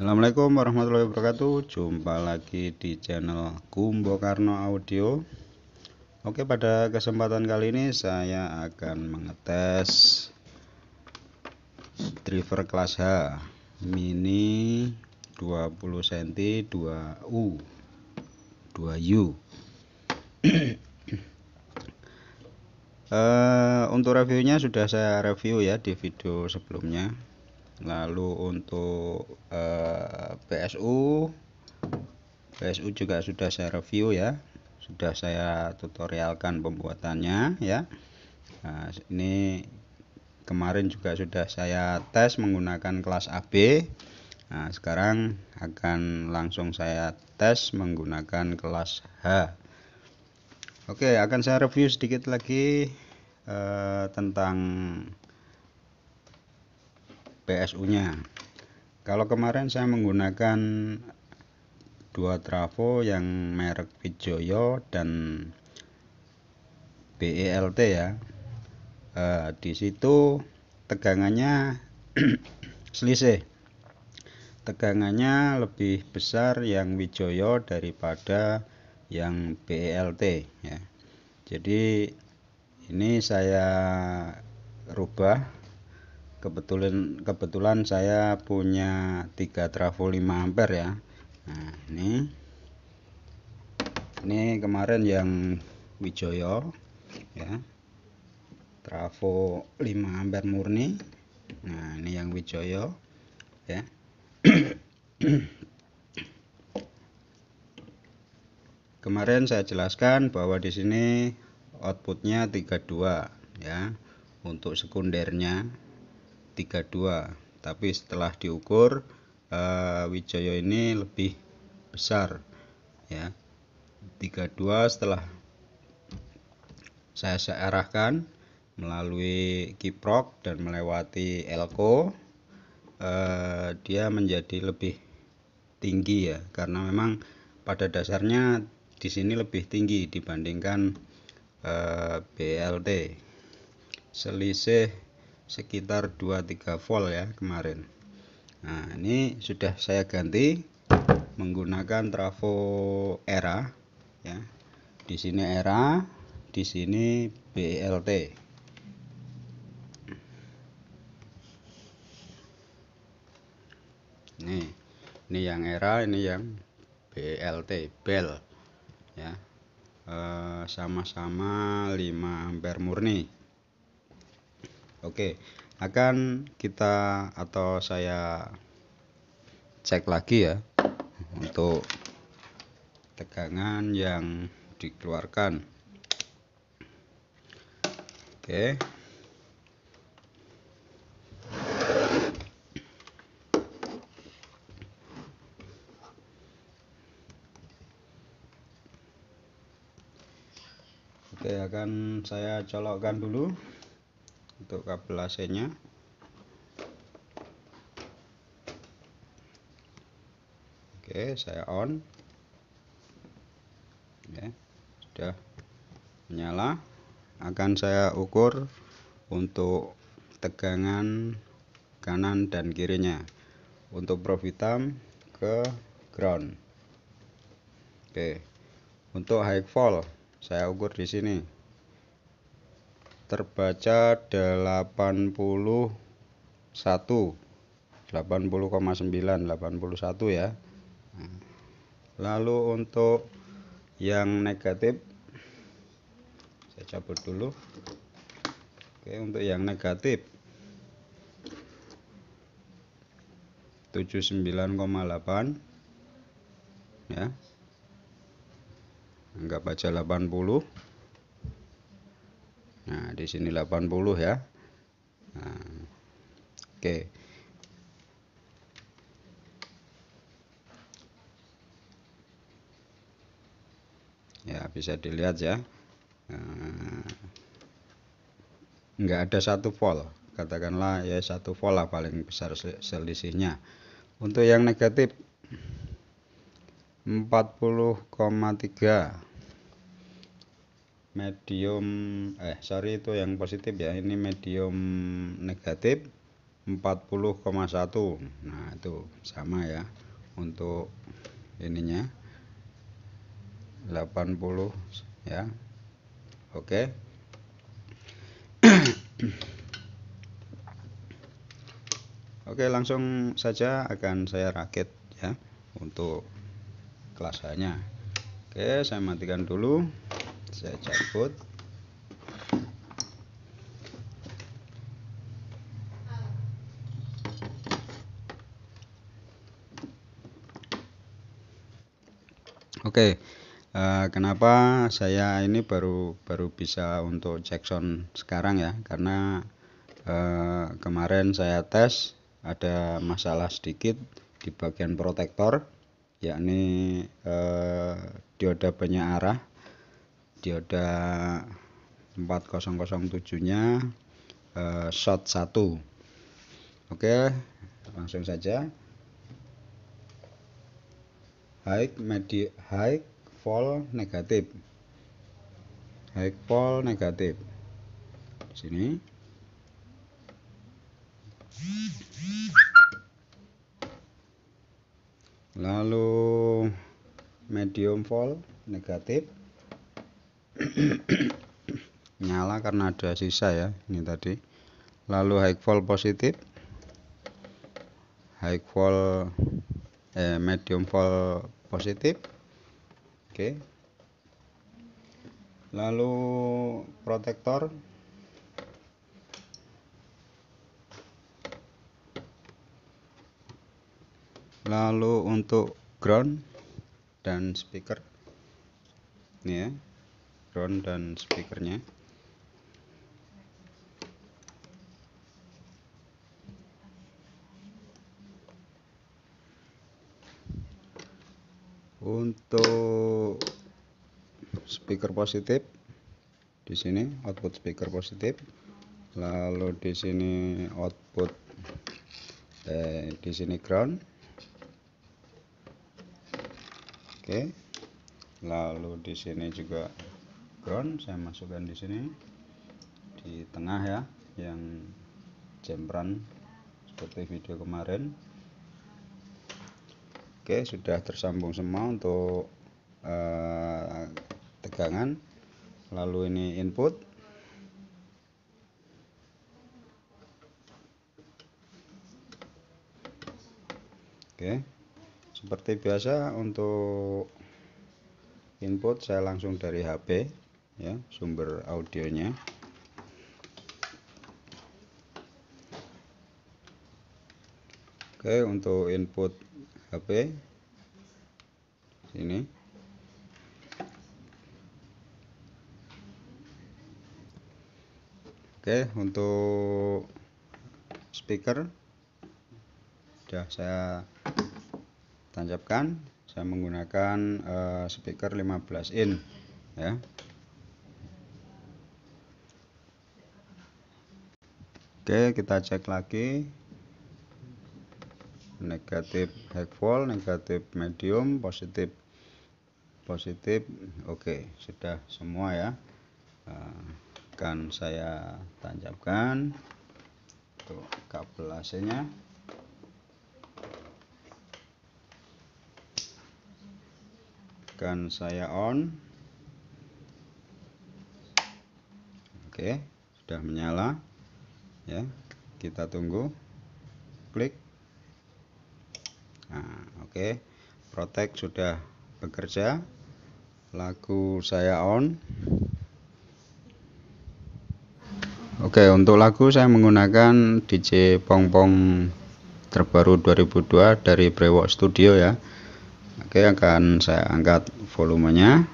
Assalamualaikum warahmatullahi wabarakatuh Jumpa lagi di channel Kumbo Karno Audio Oke pada kesempatan kali ini Saya akan mengetes Driver kelas H Mini 20 cm 2U 2U Uh, untuk reviewnya sudah saya review ya di video sebelumnya lalu untuk eh, PSU PSU juga sudah saya review ya sudah saya tutorialkan pembuatannya ya nah, ini kemarin juga sudah saya tes menggunakan kelas AB nah sekarang akan langsung saya tes menggunakan kelas H oke akan saya review sedikit lagi eh, tentang PSU-nya. Kalau kemarin saya menggunakan dua trafo yang merek Vijoyo dan BELT ya. eh, di situ tegangannya selisih. Tegangannya lebih besar yang Wijoyo daripada yang BELT ya. Jadi ini saya rubah kebetulan kebetulan saya punya 3 trafo 5 ampere ya nah ini ini kemarin yang Wijoyo ya trafo 5 ampere murni nah ini yang Wijoyo ya kemarin saya jelaskan bahwa di sini outputnya 32 ya untuk sekundernya 32 tapi setelah diukur uh, eh, Wijoyo ini lebih besar ya 32 setelah saya searahkan melalui kiprok dan melewati elko uh, dia menjadi lebih tinggi ya karena memang pada dasarnya di sini lebih tinggi dibandingkan uh, eh, BLT selisih sekitar 23 volt ya kemarin nah ini sudah saya ganti menggunakan trafo era ya di sini era di sini BLT Ini, ini yang era ini yang BLT bel ya eh, sama-sama e, 5 ampere murni Oke, akan kita atau saya cek lagi ya untuk tegangan yang dikeluarkan. Oke. Oke, akan saya colokkan dulu untuk kabel AC nya oke saya on ya sudah menyala akan saya ukur untuk tegangan kanan dan kirinya untuk profitam ke ground oke untuk high fall saya ukur di sini terbaca 81 80,9 81 ya lalu untuk yang negatif saya cabut dulu oke untuk yang negatif 79,8 ya anggap aja 80 sini 80 ya. Nah, oke. Okay. ya bisa dilihat ya nah, nggak ada satu volt katakanlah ya satu volt lah paling besar selisihnya untuk yang negatif 40,3 medium eh sorry itu yang positif ya ini medium negatif 40,1 nah itu sama ya untuk ininya 80 ya oke oke langsung saja akan saya rakit ya untuk kelasanya oke saya matikan dulu saya cabut Oke, okay. uh, eh, kenapa saya ini baru baru bisa untuk Jackson sekarang ya? Karena uh, kemarin saya tes ada masalah sedikit di bagian protektor, yakni uh, dioda banyak arah dioda 4007 nya eh, shot 1 oke langsung saja high medi high fall negatif high fall negatif sini lalu medium fall negatif nyala karena ada sisa ya ini tadi lalu high volt positif high volt eh, medium volt positif oke lalu protektor lalu untuk ground dan speaker ini ya background dan speakernya untuk speaker positif di sini output speaker positif lalu di sini output eh, di sini ground oke lalu di sini juga background saya masukkan di sini di tengah ya yang jembran seperti video kemarin oke sudah tersambung semua untuk eh, tegangan lalu ini input oke seperti biasa untuk input saya langsung dari HP ya sumber audionya oke untuk input HP ini oke untuk speaker sudah saya tancapkan saya menggunakan uh, speaker 15 in ya Oke, kita cek lagi. Negatif high wall negatif medium, positif positif. Oke, sudah semua ya. Akan saya tancapkan untuk kabel AC-nya. Akan saya on. Oke, sudah menyala ya kita tunggu klik nah oke okay. protect sudah bekerja lagu saya on oke okay, untuk lagu saya menggunakan DJ Pong Pong terbaru 2002 dari Brewok Studio ya oke okay, akan saya angkat volumenya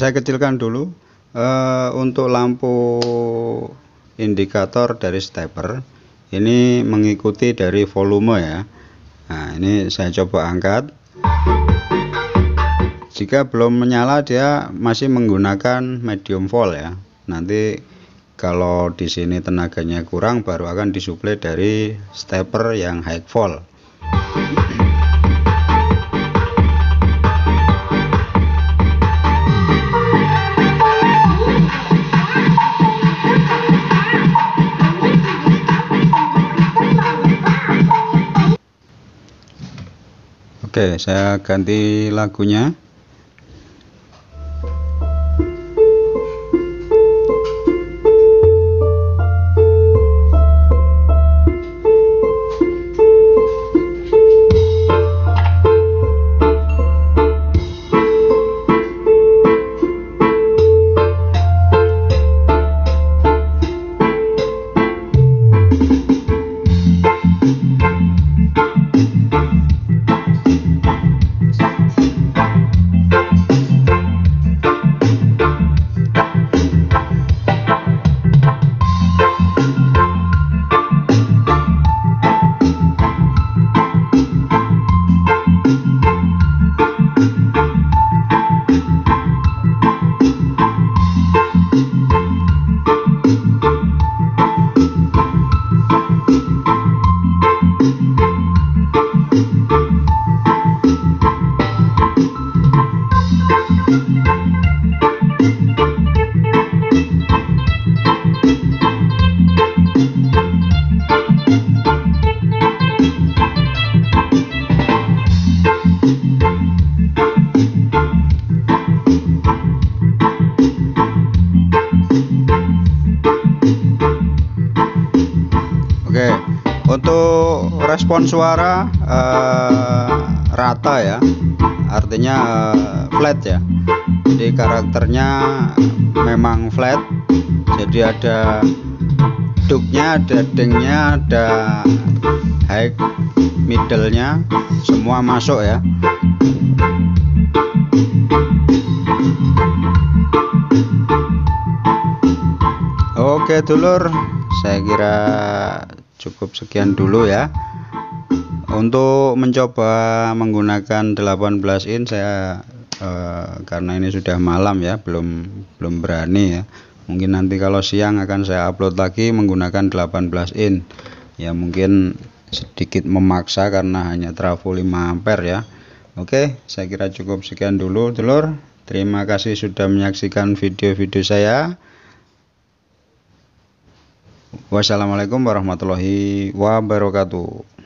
saya kecilkan dulu e, untuk lampu indikator dari stepper ini mengikuti dari volume ya nah ini saya coba angkat jika belum menyala dia masih menggunakan medium volt ya nanti kalau di sini tenaganya kurang baru akan disuplai dari stepper yang high volt Oke, saya ganti lagunya. thank you suara uh, rata ya artinya uh, flat ya jadi karakternya memang flat jadi ada duknya ada dengnya ada high middlenya semua masuk ya Oke dulur saya kira cukup sekian dulu ya untuk mencoba menggunakan 18 in saya e, karena ini sudah malam ya belum belum berani ya mungkin nanti kalau siang akan saya upload lagi menggunakan 18 in ya mungkin sedikit memaksa karena hanya trafo 5 ampere ya oke saya kira cukup sekian dulu telur terima kasih sudah menyaksikan video-video saya wassalamualaikum warahmatullahi wabarakatuh